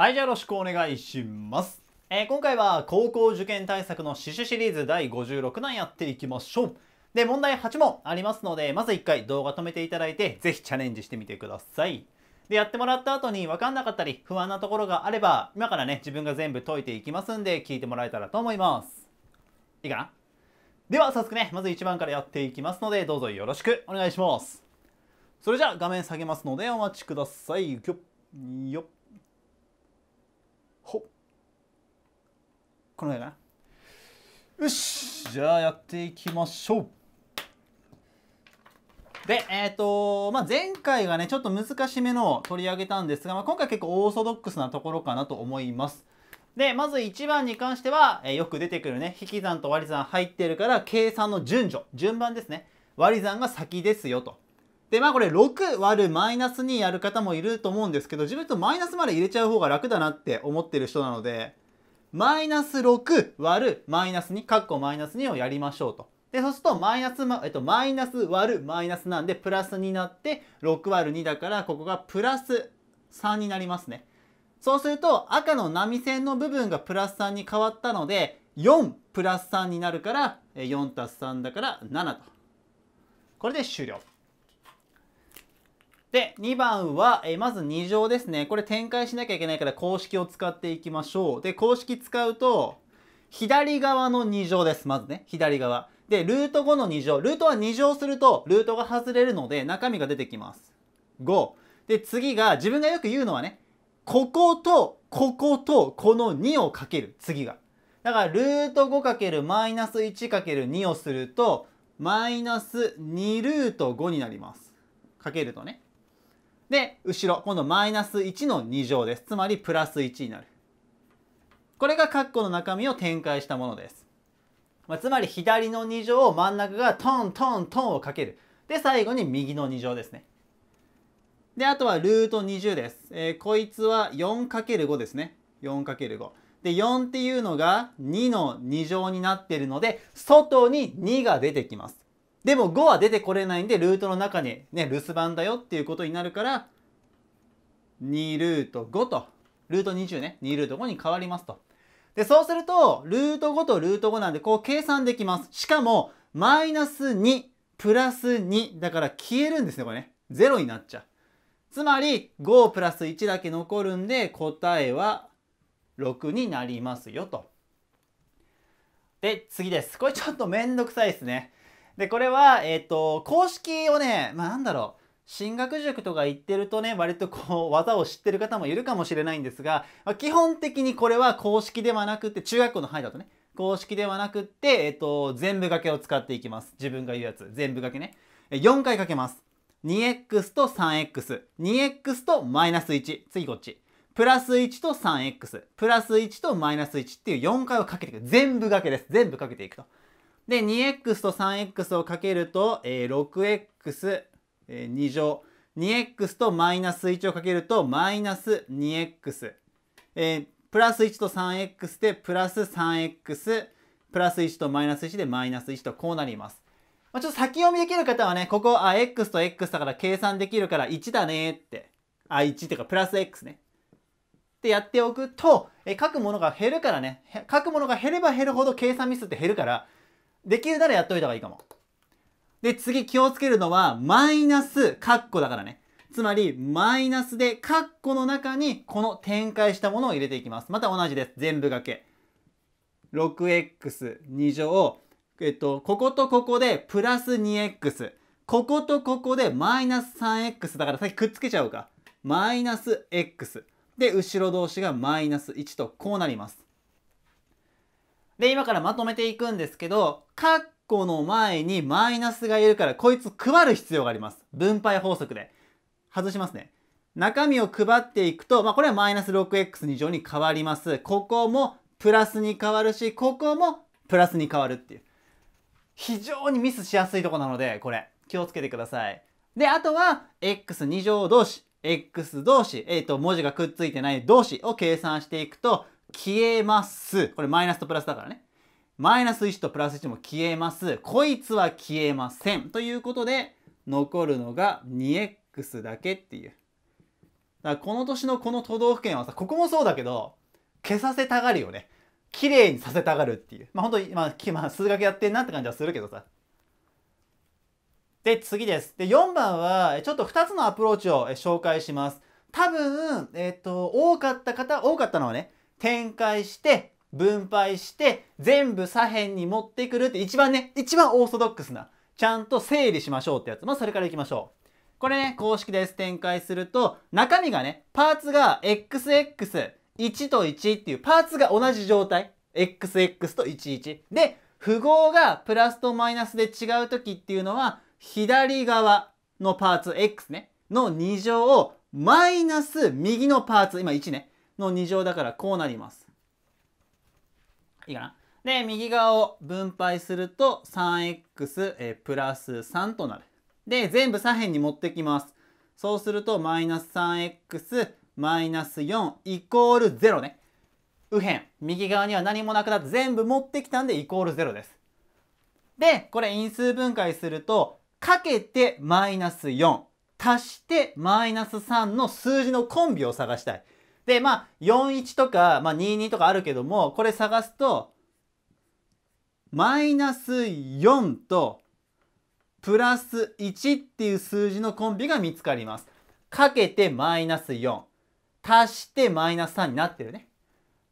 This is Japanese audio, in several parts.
はい、じゃあよろしくお願いします。えー、今回は高校受験対策の刺繍シリーズ第56弾やっていきましょう。で、問題8問ありますので、まず1回動画止めていただいて、ぜひチャレンジしてみてください。で、やってもらった後に分かんなかったり、不安なところがあれば、今からね、自分が全部解いていきますんで、聞いてもらえたらと思います。いいかなでは、早速ね、まず1番からやっていきますので、どうぞよろしくお願いします。それじゃあ、画面下げますので、お待ちください。よっ、よっ。ほっこの辺かなよしじゃあやっていきましょうで、えっ、ー、とまあ、前回がね、ちょっと難しめのを取り上げたんですが、まあ、今回結構オーソドックスなところかなと思います。で、まず1番に関しては、えー、よく出てくるね、引き算と割り算入ってるから、計算の順序、順番ですね。割り算が先ですよと。で、まあこれ6割るマイナス2やる方もいると思うんですけど、自分とマイナスまで入れちゃう方が楽だなって思ってる人なので、マイナス6割るマイナス2、カッコマイナス2をやりましょうと。で、そうすると、マイナス、えっと、マイナス割るマイナスなんで、プラスになって、6割る2だから、ここがプラス3になりますね。そうすると、赤の波線の部分がプラス3に変わったので、4プラス3になるから、4たす3だから7と。これで終了。で、2番は、えまず2乗ですね。これ展開しなきゃいけないから公式を使っていきましょう。で、公式使うと、左側の2乗です。まずね、左側。で、ルート5の2乗。ルートは2乗すると、ルートが外れるので、中身が出てきます。5。で、次が、自分がよく言うのはね、ここと、ここと、この2をかける。次が。だから、ルート5るマイナス1る2をすると、マイナス2ルート5になります。かけるとね。で、後ろ、今度マイナス1の2乗です。つまりプラス1になる。これが括弧の中身を展開したものです。まあ、つまり左の2乗を真ん中がトントントンをかける。で、最後に右の2乗ですね。で、あとはルート20です。えー、こいつは 4×5 ですね。4×5。で、4っていうのが2の2乗になってるので、外に2が出てきます。でも5は出てこれないんでルートの中にね留守番だよっていうことになるから2ルート5とルート20ね2ルート5に変わりますと。でそうするとルート5とルート5なんでこう計算できます。しかもマイナス2プラス2だから消えるんですねこれね0になっちゃう。つまり5プラス1だけ残るんで答えは6になりますよと。で次です。これちょっとめんどくさいですね。で、これは、えっ、ー、と、公式をね、まあなんだろう。進学塾とか行ってるとね、割とこう、技を知ってる方もいるかもしれないんですが、まあ、基本的にこれは公式ではなくて、中学校の範囲だとね、公式ではなくって、えっ、と、全部掛けを使っていきます。自分が言うやつ。全部掛けね。4回掛けます。2x と 3x。2x とマイナス1。次こっち。プラス1と 3x。プラス1とマイナス1っていう4回をかけていく。全部掛けです。全部かけていくと。で、2x と 3x をかけると、えー、6x、えー、2乗。2x とマイナス1をかけると、マイナス 2x。えー、プラス1と 3x で、プラス 3x。プラス1とマイナス1で、マイナス1とこうなります。まあ、ちょっと先読みできる方はね、ここ、あ、x と x だから計算できるから1だねって。あ、1っていうか、プラス x ね。ってやっておくと、えー、書くものが減るからね、書くものが減れば減るほど計算ミスって減るから、できるならやっといた方がいいかも。で、次気をつけるのは、マイナス、カッコだからね。つまり、マイナスで、カッコの中に、この展開したものを入れていきます。また同じです。全部掛け。6x2 乗。えっと、こことここで、プラス 2x。こことここで、マイナス 3x だから、さっきくっつけちゃうか。マイナス x。で、後ろ同士がマイナス1と、こうなります。で、今からまとめていくんですけど、カッコの前にマイナスがいるから、こいつ配る必要があります。分配法則で。外しますね。中身を配っていくと、まあ、これはマイナス 6x2 乗に変わります。ここもプラスに変わるし、ここもプラスに変わるっていう。非常にミスしやすいとこなので、これ、気をつけてください。で、あとは、x2 乗同士、x 同士、えっ、ー、と、文字がくっついてない同士を計算していくと、消えます。これマイナスとプラスだからね。マイナス1とプラス1も消えます。こいつは消えません。ということで、残るのが 2x だけっていう。だからこの年のこの都道府県はさ、ここもそうだけど、消させたがるよね。綺麗にさせたがるっていう。まあ本当に、まあ、まあ、数学やってんなって感じはするけどさ。で、次です。で、4番は、ちょっと2つのアプローチを紹介します。多分、えっ、ー、と、多かった方、多かったのはね、展開して分配して全部左辺に持ってくるって一番ね一番オーソドックスなちゃんと整理しましょうってやつまそれから行きましょうこれね公式です展開すると中身がねパーツが xx1 と1っていうパーツが同じ状態 xx と11で符号がプラスとマイナスで違う時っていうのは左側のパーツ x ねの2乗をマイナス右のパーツ今1ねの2乗だからこうなります。いいかなで、右側を分配すると 3x、えプラス3となる。で、全部左辺に持ってきます。そうすると、マイナス 3x、マイナス4、イコール0ね。右辺、右側には何もなくなって全部持ってきたんで、イコール0です。で、これ因数分解すると、かけてマイナス4、足してマイナス3の数字のコンビを探したい。で、まあ、41とか、まあ、22とかあるけども、これ探すと、マイナス4と、プラス1っていう数字のコンビが見つかります。かけてマイナス4。足してマイナス3になってるね。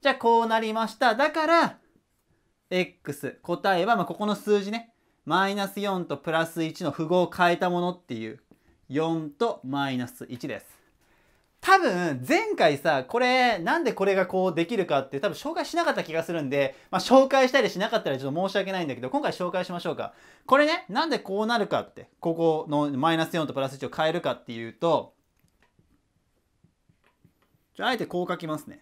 じゃあ、こうなりました。だから、x、答えは、まあ、ここの数字ね。マイナス4とプラス1の符号を変えたものっていう、4とマイナス1です。多分前回さこれなんでこれがこうできるかって多分紹介しなかった気がするんで、まあ、紹介したりしなかったらちょっと申し訳ないんだけど今回紹介しましょうかこれねなんでこうなるかってここのマイナス4とプラス1を変えるかっていうとじゃああえてこう書きますね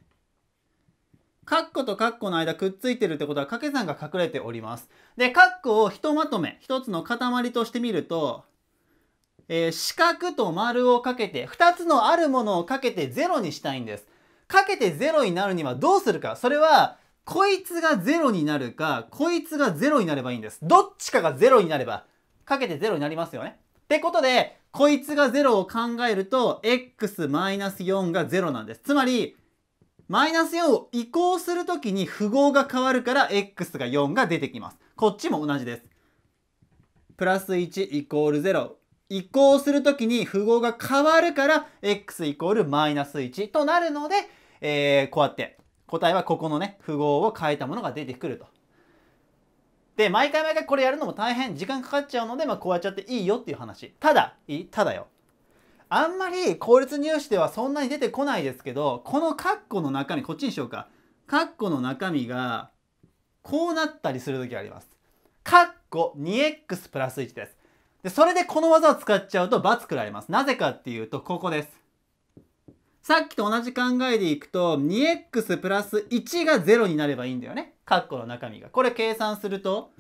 カッコとカッコの間くっついてるってことは掛け算が隠れております。で、カッコをひとまとめ、一つの塊としてみると、えー、四角と丸をかけて、二つのあるものをかけて0にしたいんです。かけて0になるにはどうするか。それは、こいつが0になるか、こいつが0になればいいんです。どっちかが0になれば、かけて0になりますよね。ってことで、こいつが0を考えると、x-4 が0なんです。つまり、マイナス4を移行するときに符号が変わるから x が4が出てきます。こっちも同じです。プラス1イコール0。移行するときに符号が変わるから x イコールマイナス1となるので、えー、こうやって答えはここのね符号を変えたものが出てくると。で毎回毎回これやるのも大変時間かかっちゃうので、まあ、こうやっちゃっていいよっていう話ただいいただよあんまり効率入試ではそんなに出てこないですけどこの括弧の中身こっちにしようか括弧の中身がこうなったりする時ありますカッ 2x プラス1ですで、それでこの技を使っちゃうと罰食らいます。なぜかっていうと、ここです。さっきと同じ考えでいくと、2x プラス1が0になればいいんだよね。カッコの中身が。これ計算すると、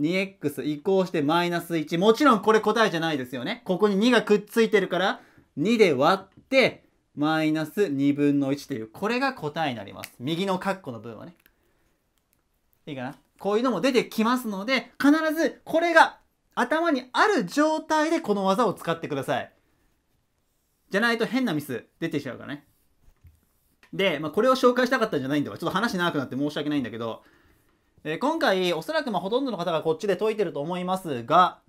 2x 移行してマイナス1。もちろんこれ答えじゃないですよね。ここに2がくっついてるから、2で割って、マイナス2分の1という、これが答えになります。右のカッコの分はね。いいかなこういうのも出てきますので、必ずこれが頭にある状態でこの技を使ってください。じゃないと変なミス出てしまうからね。で、まあ、これを紹介したかったんじゃないんだわ。ちょっと話長くなって申し訳ないんだけど、えー、今回、おそらくまあほとんどの方がこっちで解いてると思いますが、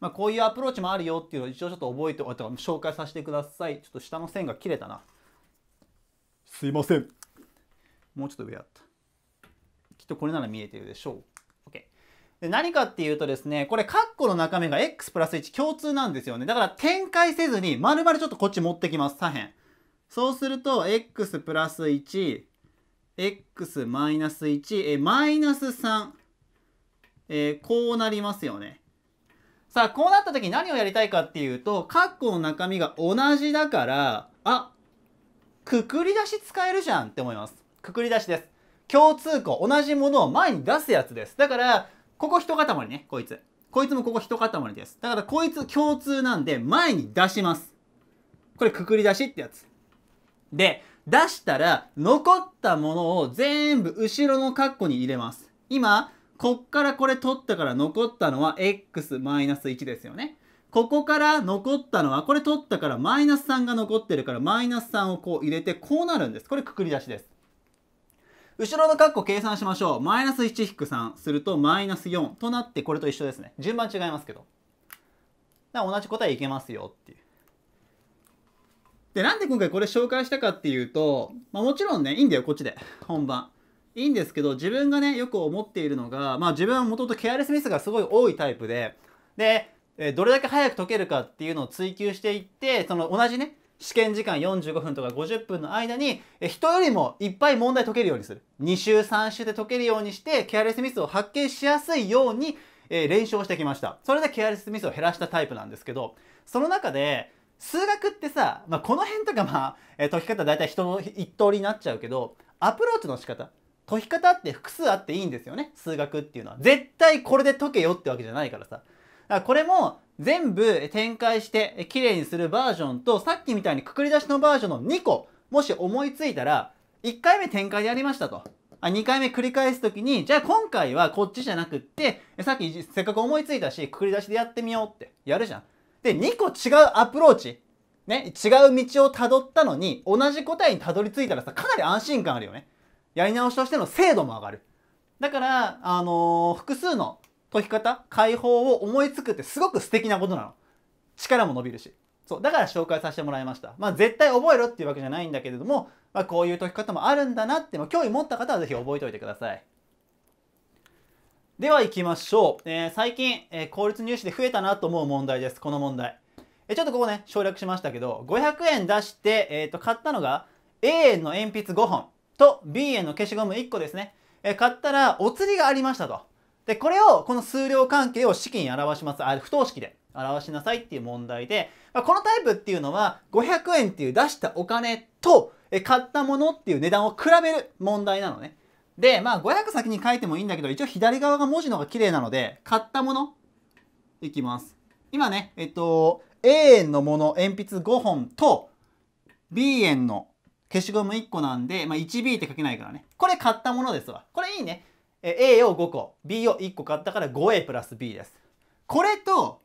まあ、こういうアプローチもあるよっていうのを一応ちょっと覚えておいて、紹介させてください。ちょっと下の線が切れたな。すいません。もうちょっと上あった。きっとこれなら見えてるでしょう。OK。で何かっていうとですね、これ、カッコの中身が x プラス1共通なんですよね。だから展開せずに、丸々ちょっとこっち持ってきます、左辺。そうすると、x プラス1、x マイナス1、え、マイナス3、えー、こうなりますよね。さあ、こうなった時に何をやりたいかっていうと、カッコの中身が同じだから、あ、くくり出し使えるじゃんって思います。くくり出しです。共通項、同じものを前に出すやつです。だから、ここ一塊ね、こいつ。こいつもここ一塊です。だからこいつ共通なんで、前に出します。これくくり出しってやつ。で、出したら、残ったものを全部後ろの括弧に入れます。今、こっからこれ取ったから残ったのは x-1 ですよね。ここから残ったのは、これ取ったからマイナス3が残ってるから、マイナス3をこう入れて、こうなるんです。これくくり出しです。後ろの括弧計算しましょう。マイナス1引く3するとマイナス4となってこれと一緒ですね。順番違いますけど。だ同じ答えいけますよっていう。で、なんで今回これ紹介したかっていうと、まあ、もちろんね、いいんだよ、こっちで。本番。いいんですけど、自分がね、よく思っているのが、まあ自分はもともとケアレスミスがすごい多いタイプで、で、どれだけ早く解けるかっていうのを追求していって、その同じね、試験時間45分とか50分の間に、人よりもいっぱい問題解けるようにする。2週3週で解けるようにして、ケアレスミスを発見しやすいように、え練習をしてきました。それでケアレスミスを減らしたタイプなんですけど、その中で、数学ってさ、まあ、この辺とかまあ、え解き方大体人の一通りになっちゃうけど、アプローチの仕方。解き方って複数あっていいんですよね。数学っていうのは。絶対これで解けよってわけじゃないからさ。だからこれも全部展開して綺麗にするバージョンとさっきみたいにくくり出しのバージョンの2個もし思いついたら1回目展開でやりましたと。あ2回目繰り返すときにじゃあ今回はこっちじゃなくってさっきせっかく思いついたしくくり出しでやってみようってやるじゃん。で2個違うアプローチね違う道をたどったのに同じ答えにたどり着いたらさかなり安心感あるよね。やり直しとしての精度も上がる。だから、あのー、複数の解き方解放を思いつくってすごく素敵なことなの力も伸びるしそうだから紹介させてもらいましたまあ絶対覚えろっていうわけじゃないんだけれども、まあ、こういう解き方もあるんだなって、まあ、興味持った方は是非覚えておいてくださいでは行きましょう、えー、最近、えー、公立入試で増えたなと思う問題ですこの問題えちょっとここね省略しましたけど500円出して、えー、と買ったのが A 円の鉛筆5本と B 円の消しゴム1個ですね、え買ったらお釣りがありましたとで、これを、この数量関係を式に表します。あ、不等式で表しなさいっていう問題で、まあ、このタイプっていうのは、500円っていう出したお金と、え買ったものっていう値段を比べる問題なのね。で、まあ、500先に書いてもいいんだけど、一応左側が文字の方が綺麗なので、買ったもの、いきます。今ね、えっと、A 円のもの、鉛筆5本と、B 円の消しゴム1個なんで、まあ、1B って書けないからね。これ買ったものですわ。これいいね。A を5個 B を1個買ったから 5A プラス B ですこれと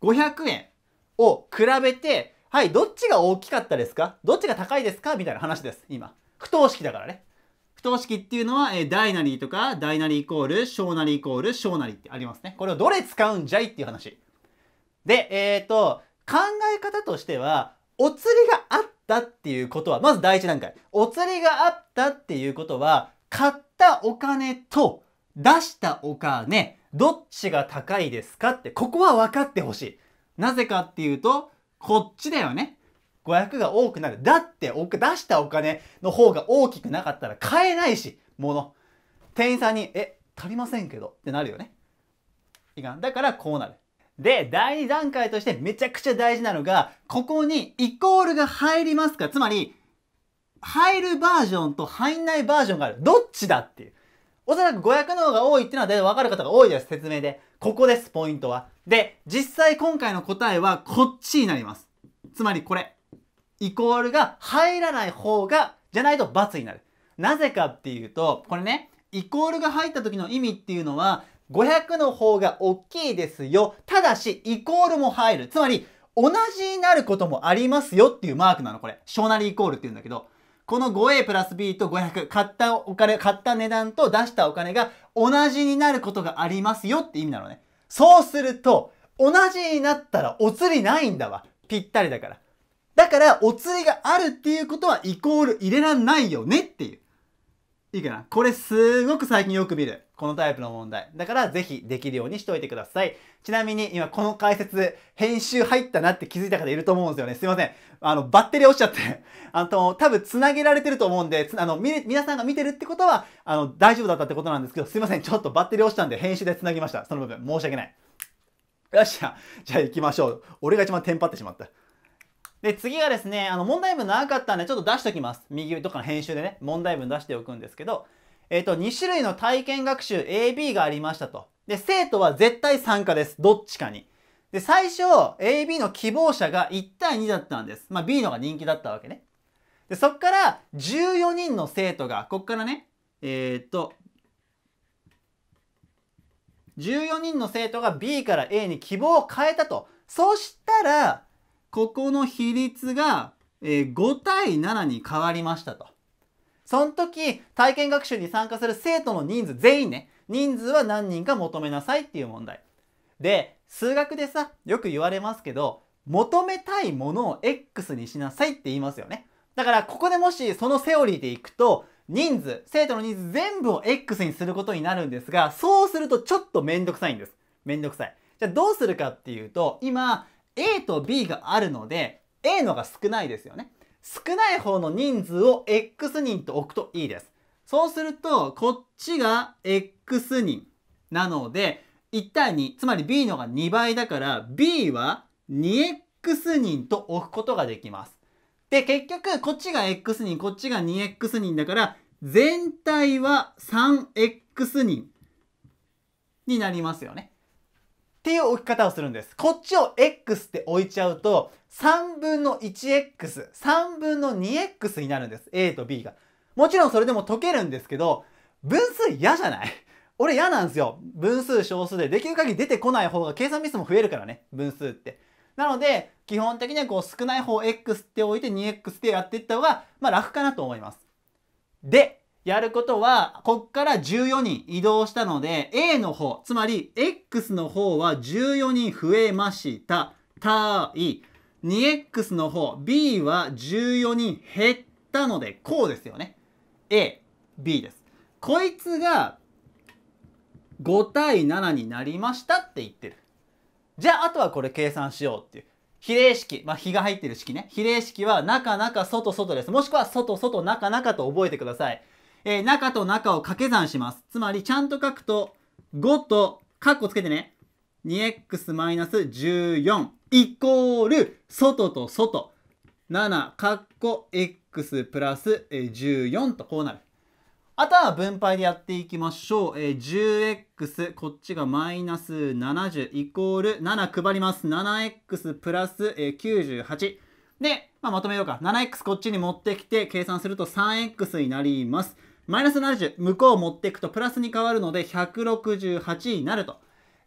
500円を比べてはいどっちが大きかったですかどっちが高いですかみたいな話です今不等式だからね不等式っていうのは、えー、ダイナリーとかダイナリーイコール小なりイコール小なりってありますねこれをどれ使うんじゃいっていう話でえっ、ー、と考え方としてはお釣りがあったっていうことは、まず第一段階。お釣りがあったっていうことは、買ったお金と出したお金、どっちが高いですかって、ここは分かってほしい。なぜかっていうと、こっちだよね。500が多くなる。だってお、出したお金の方が大きくなかったら買えないし、物。店員さんに、え、足りませんけどってなるよね。いかん。だからこうなる。で、第2段階としてめちゃくちゃ大事なのが、ここにイコールが入りますかつまり、入るバージョンと入んないバージョンがある。どっちだっていう。おそらく500の方が多いっていうのは大体わかる方が多いです。説明で。ここです、ポイントは。で、実際今回の答えはこっちになります。つまりこれ。イコールが入らない方が、じゃないと×になる。なぜかっていうと、これね、イコールが入った時の意味っていうのは、500の方が大きいですよ。ただし、イコールも入る。つまり、同じになることもありますよっていうマークなの、これ。小なりイコールって言うんだけど、この 5A プラス B と500、買ったお金、買った値段と出したお金が同じになることがありますよって意味なのね。そうすると、同じになったらお釣りないんだわ。ぴったりだから。だから、お釣りがあるっていうことはイコール入れらんないよねっていう。いいかなこれすごく最近よく見る。このタイプの問題。だからぜひできるようにしておいてください。ちなみに今この解説、編集入ったなって気づいた方いると思うんですよね。すいません。あの、バッテリー落ちちゃって。あの、多分繋げられてると思うんで、あの、み、皆さんが見てるってことは、あの、大丈夫だったってことなんですけど、すいません。ちょっとバッテリー落ちたんで編集で繋ぎました。その部分、申し訳ない。よっしゃ。じゃあ行きましょう。俺が一番テンパってしまった。で、次がですね、あの、問題文長かったんで、ちょっと出しときます。右とかの編集でね、問題文出しておくんですけど、えっ、ー、と、2種類の体験学習 AB がありましたと。で、生徒は絶対参加です。どっちかに。で、最初、AB の希望者が1対2だったんです。まあ、B のが人気だったわけね。で、そっから14人の生徒が、こっからね、えー、っと、14人の生徒が B から A に希望を変えたと。そしたら、ここの比率が、えー、5対7に変わりましたと。その時、体験学習に参加する生徒の人数、全員ね、人数は何人か求めなさいっていう問題。で、数学でさ、よく言われますけど、求めたいものを X にしなさいって言いますよね。だから、ここでもしそのセオリーでいくと、人数、生徒の人数全部を X にすることになるんですが、そうするとちょっとめんどくさいんです。めんどくさい。じゃあどうするかっていうと、今、A と B があるので、A のが少ないですよね。少ない方の人数を X 人と置くといいです。そうすると、こっちが X 人なので、1対2、つまり B のが2倍だから、B は 2X 人と置くことができます。で、結局、こっちが X 人、こっちが 2X 人だから、全体は 3X 人になりますよね。っていう置き方をするんです。こっちを x って置いちゃうと、3分の 1x、3分の 2x になるんです。a と b が。もちろんそれでも解けるんですけど、分数嫌じゃない 俺嫌なんですよ。分数小数でできる限り出てこない方が計算ミスも増えるからね。分数って。なので、基本的にはこう少ない方 x って置いて 2x でやっていった方が、まあ楽かなと思います。で、やることは、こっから14人移動したので、A の方、つまり X の方は14人増えました。たい。2x の方、B は14人減ったので、こうですよね。A、B です。こいつが5対7になりましたって言ってる。じゃあ、あとはこれ計算しようっていう。比例式、まあ、比が入ってる式ね。比例式は中中外外です。もしくは外外中中と覚えてください。えー、中と中を掛け算します。つまり、ちゃんと書くと、5と、カッコつけてね。2x-14 イコール、外と外。7、カッコ x プラス14とこうなる。あとは分配でやっていきましょう。えー、10x、こっちがマイナス70イコール7配ります。7x プラス、えー、98。で、まあ、まとめようか。7x こっちに持ってきて計算すると 3x になります。マイナス70、向こう持っていくとプラスに変わるので、168になると。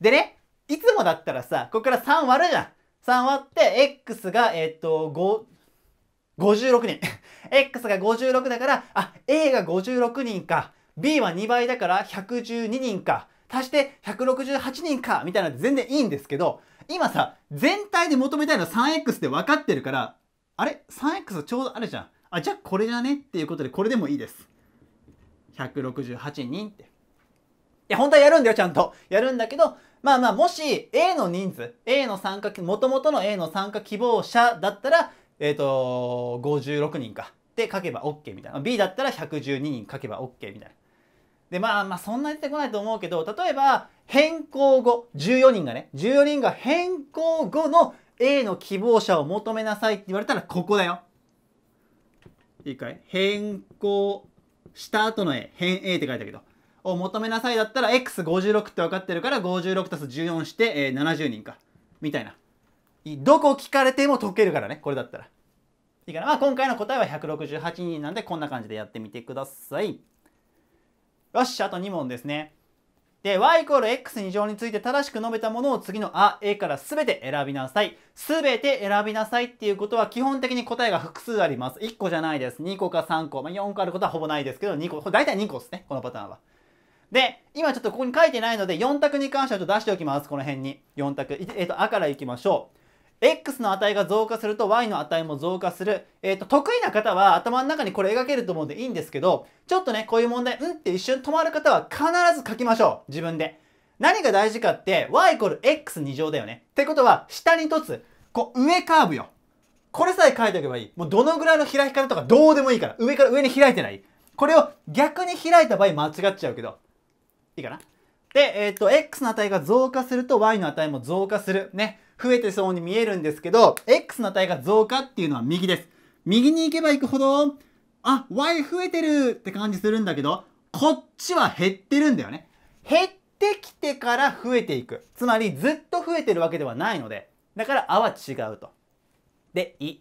でね、いつもだったらさ、ここから3割るじゃん。3割って、x が、えっ、と、5、56人。x が56だから、あ、a が56人か。b は2倍だから112人か。足して168人か。みたいなの全然いいんですけど、今さ、全体で求めたいのは 3x って分かってるから、あれ ?3x ちょうどあるじゃん。あ、じゃあこれじゃねっていうことで、これでもいいです。168人って。いや、本当はやるんだよ、ちゃんと。やるんだけど、まあまあ、もし A の人数、A の参加、元々の A の参加希望者だったら、えっ、ー、と、56人か。って書けば OK みたいな。B だったら112人書けば OK みたいな。で、まあまあ、そんな出てこないと思うけど、例えば、変更後、14人がね、14人が変更後の A の希望者を求めなさいって言われたら、ここだよ。いいかい変更した後の A、辺 A って書いてあるけど、を求めなさいだったら X56 って分かってるから56たす14して、えー、70人か。みたいな。どこ聞かれても解けるからね、これだったら。いいかな。まあ今回の答えは168人なんでこんな感じでやってみてください。よし、あと2問ですね。で、y イコール x 二乗について正しく述べたものを次のあ、a からすべて選びなさい。すべて選びなさいっていうことは基本的に答えが複数あります。1個じゃないです。2個か3個。まあ、4個あることはほぼないですけど、2個。大体2個ですね。このパターンは。で、今ちょっとここに書いてないので、4択に関してはちょっと出しておきます。この辺に。4択。えっ、ー、と、あからいきましょう。x の値が増加すると y の値も増加する。えっ、ー、と、得意な方は頭の中にこれ描けると思うんでいいんですけど、ちょっとね、こういう問題、うんって一瞬止まる方は必ず書きましょう。自分で。何が大事かって、y イコール x2 乗だよね。ってことは、下に凸つ、こう、上カーブよ。これさえ書いておけばいい。もうどのぐらいの開き方とかどうでもいいから。上から上に開いてない。これを逆に開いた場合間違っちゃうけど。いいかなで、えっ、ー、と、x の値が増加すると y の値も増加する。ね。増えてそうに見えるんですけど、x の値が増加っていうのは右です。右に行けば行くほど、あ、y 増えてるって感じするんだけど、こっちは減ってるんだよね。減ってきてから増えていく。つまりずっと増えてるわけではないので、だからあは違うと。で、い。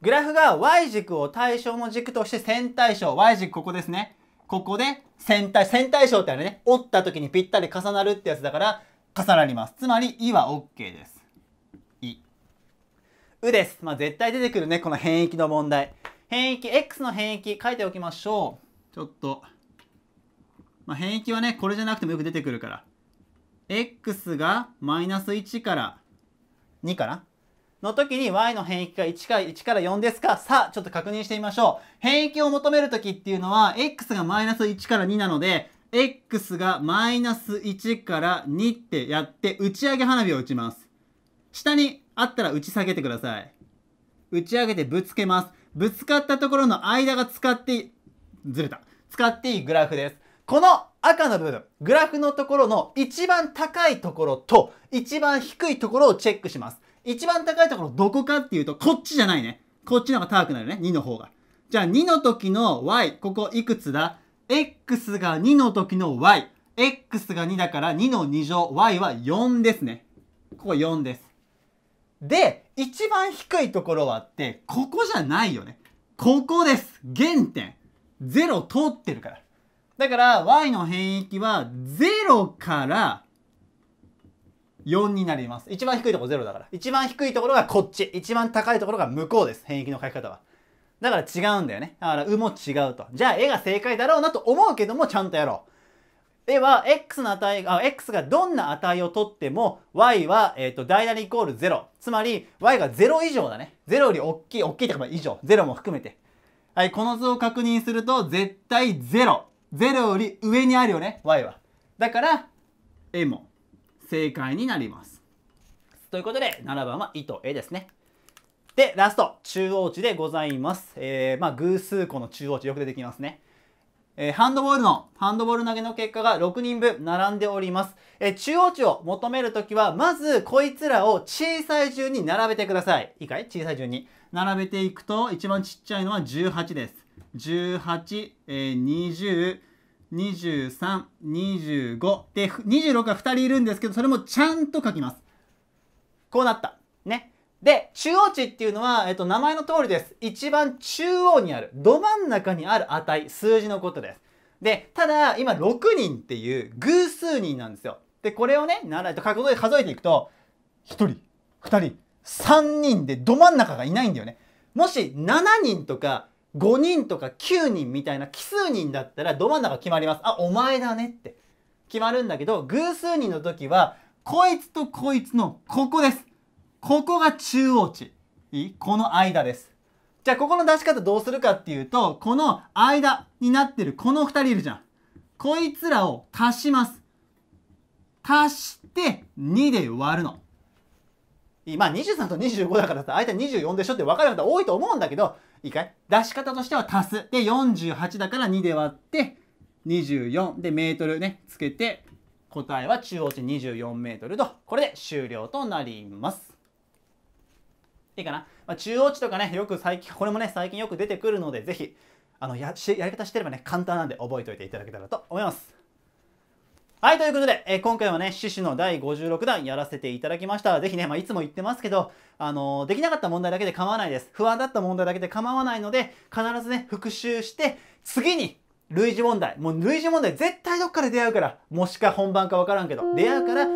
グラフが y 軸を対象の軸として線対称。y 軸ここですね。ここで線対、線対称ってあれね、折った時にぴったり重なるってやつだから重なります。つまり、いは OK です。うです。まあ、絶対出てくるね、この変域の問題。変域、X の変域、書いておきましょう。ちょっと。まあ、変域はね、これじゃなくてもよく出てくるから。X がマイナス1から2かなの時に y の変域が1から1から4ですかさあ、ちょっと確認してみましょう。変域を求める時っていうのは、x がマイナス1から2なので、x がマイナス1から2ってやって、打ち上げ花火を打ちます。下にあったら打ち下げてください。打ち上げてぶつけます。ぶつかったところの間が使ってい、ずれた。使っていいグラフです。この赤の部分、グラフのところの一番高いところと一番低いところをチェックします。一番高いところどこかっていうと、こっちじゃないね。こっちの方が高くなるね。2の方が。じゃあ2の時の y、ここいくつだ ?x が2の時の y。x が2だから2の2乗、y は4ですね。ここ4です。で、一番低いところはって、ここじゃないよね。ここです。原点。0通ってるから。だから、y の変域は0から4になります。一番低いところ0だから。一番低いところがこっち。一番高いところが向こうです。変域の書き方は。だから違うんだよね。だから、うも違うと。じゃあ、絵が正解だろうなと思うけども、ちゃんとやろう。では、x の値あ、x がどんな値をとっても、y は、えっ、ー、と、代なりイコール0。つまり、y が0以上だね。0より大きい、大きいってか、以上。0も含めて。はい、この図を確認すると、絶対0。0より上にあるよね、y は。だから、a も正解になります。ということで、7番は「い」と「え」ですね。で、ラスト、中央値でございます。えー、まあ、偶数個の中央値よく出てきますね。えー、ハンドボールの、ハンドボール投げの結果が6人分並んでおります。えー、中央値を求めるときは、まずこいつらを小さい順に並べてください。いいかい小さい順に。並べていくと、一番ちっちゃいのは18です。18、えー、20、23、25で、26が2人いるんですけど、それもちゃんと書きます。こうなった。で、中央値っていうのは、えっと、名前の通りです。一番中央にある、ど真ん中にある値、数字のことです。で、ただ、今、6人っていう偶数人なんですよ。で、これをね、7いと数で数えていくと、1人、2人、3人でど真ん中がいないんだよね。もし、7人とか、5人とか9人みたいな奇数人だったらど真ん中決まります。あ、お前だねって決まるんだけど、偶数人の時は、こいつとこいつのここです。ここが中央値。この間です。じゃあ、ここの出し方どうするかっていうと、この間になってるこの2人いるじゃん。こいつらを足します。足して2で割るの。まあ23と25だからさ、相手24でしょって分かる方多いと思うんだけど、いいかい出し方としては足す。で、48だから2で割って、24でメートルね、つけて、答えは中央値24メートルと、これで終了となります。いいかな、まあ、中央値とかね、よく最近、これもね、最近よく出てくるので、ぜひ、あのややり方してればね、簡単なんで覚えておいていただけたらと思います。はい、ということで、えー、今回はね、獅子の第56弾やらせていただきました。ぜひね、まあ、いつも言ってますけど、あのー、できなかった問題だけで構わないです。不安だった問題だけで構わないので、必ずね、復習して、次に、類似問題。もう類似問題絶対どっかで出会うから、もしか本番かわからんけど、出会うから、そ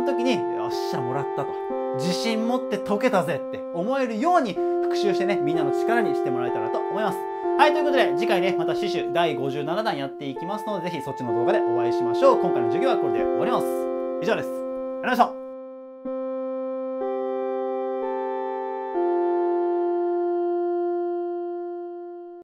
の時に、よっしゃ、もらったと。自信持って解けたぜって思えるように復習してね、みんなの力にしてもらえたらと思います。はい、ということで次回ね、また死守第57弾やっていきますので、ぜひそっちの動画でお会いしましょう。今回の授業はこれで終わります。以上です。ありがとうございました。